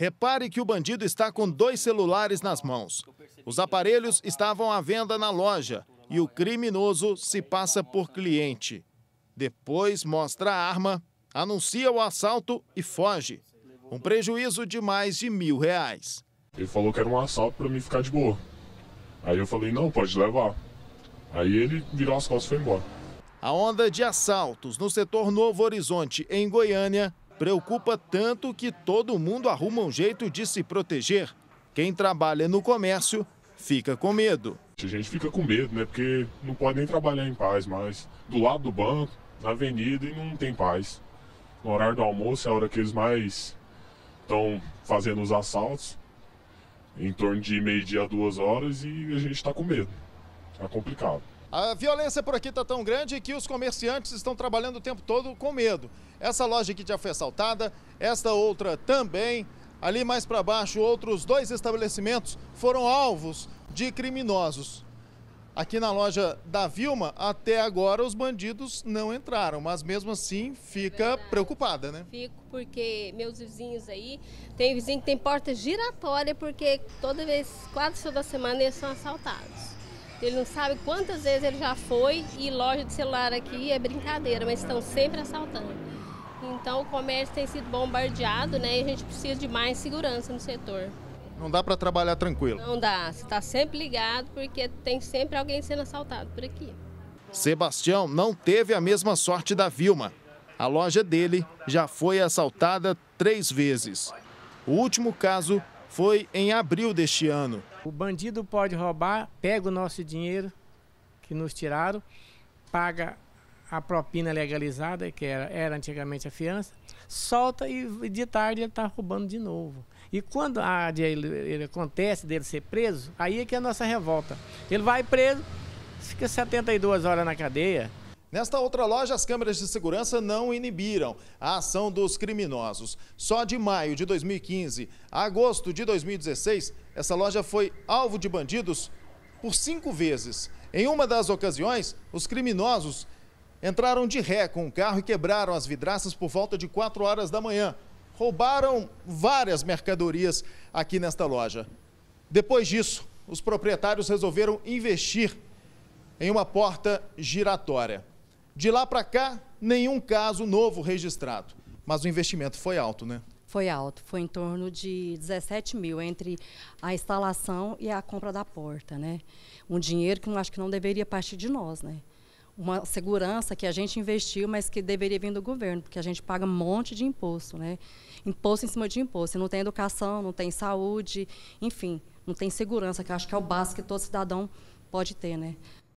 Repare que o bandido está com dois celulares nas mãos. Os aparelhos estavam à venda na loja e o criminoso se passa por cliente. Depois mostra a arma, anuncia o assalto e foge. Um prejuízo de mais de mil reais. Ele falou que era um assalto para mim ficar de boa. Aí eu falei, não, pode levar. Aí ele virou as costas e foi embora. A onda de assaltos no setor Novo Horizonte, em Goiânia, preocupa tanto que todo mundo arruma um jeito de se proteger. Quem trabalha no comércio fica com medo. A gente fica com medo, né? Porque não pode nem trabalhar em paz, mas do lado do banco, na avenida, e não tem paz. No horário do almoço é a hora que eles mais estão fazendo os assaltos, em torno de meio-dia a duas horas, e a gente está com medo. É complicado. A violência por aqui está tão grande que os comerciantes estão trabalhando o tempo todo com medo. Essa loja aqui já foi assaltada, esta outra também. Ali mais para baixo, outros dois estabelecimentos foram alvos de criminosos. Aqui na loja da Vilma, até agora os bandidos não entraram, mas mesmo assim fica preocupada, né? Fico porque meus vizinhos aí, tem vizinho que tem porta giratória porque toda vez, quase toda semana eles são assaltados. Ele não sabe quantas vezes ele já foi e loja de celular aqui é brincadeira, mas estão sempre assaltando. Então o comércio tem sido bombardeado, né? E a gente precisa de mais segurança no setor. Não dá para trabalhar tranquilo. Não dá, você está sempre ligado porque tem sempre alguém sendo assaltado por aqui. Sebastião não teve a mesma sorte da Vilma. A loja dele já foi assaltada três vezes. O último caso foi em abril deste ano. O bandido pode roubar, pega o nosso dinheiro que nos tiraram, paga a propina legalizada, que era, era antigamente a fiança, solta e de tarde ele está roubando de novo. E quando a, ele, ele, acontece dele ser preso, aí é que é a nossa revolta. Ele vai preso, fica 72 horas na cadeia, Nesta outra loja, as câmeras de segurança não inibiram a ação dos criminosos. Só de maio de 2015 a agosto de 2016, essa loja foi alvo de bandidos por cinco vezes. Em uma das ocasiões, os criminosos entraram de ré com o carro e quebraram as vidraças por volta de 4 horas da manhã. Roubaram várias mercadorias aqui nesta loja. Depois disso, os proprietários resolveram investir em uma porta giratória. De lá para cá, nenhum caso novo registrado. Mas o investimento foi alto, né? Foi alto, foi em torno de 17 mil entre a instalação e a compra da porta, né? Um dinheiro que eu acho que não deveria partir de nós, né? Uma segurança que a gente investiu, mas que deveria vir do governo, porque a gente paga um monte de imposto, né? Imposto em cima de imposto. Não tem educação, não tem saúde, enfim, não tem segurança, que acho que é o básico que todo cidadão pode ter, né?